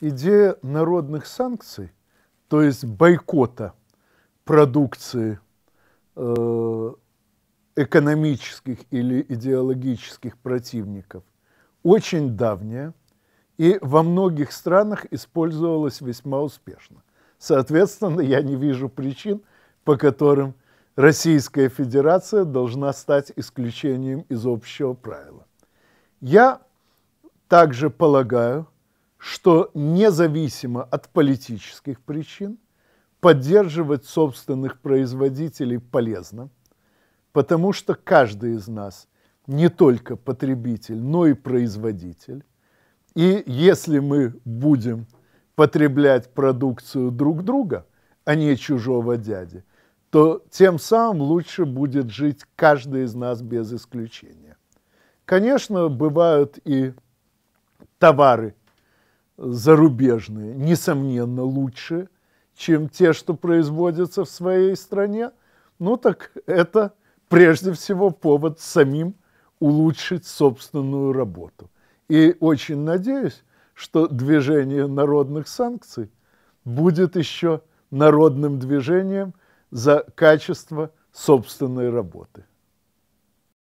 идея народных санкций, то есть бойкота продукции э, экономических или идеологических противников, очень давняя и во многих странах использовалась весьма успешно. Соответственно, я не вижу причин, по которым Российская Федерация должна стать исключением из общего правила. Я также полагаю, что независимо от политических причин поддерживать собственных производителей полезно, потому что каждый из нас не только потребитель, но и производитель. И если мы будем потреблять продукцию друг друга, а не чужого дяди, то тем самым лучше будет жить каждый из нас без исключения. Конечно, бывают и товары зарубежные, несомненно, лучше, чем те, что производятся в своей стране, ну так это прежде всего повод самим улучшить собственную работу. И очень надеюсь, что движение народных санкций будет еще народным движением за качество собственной работы.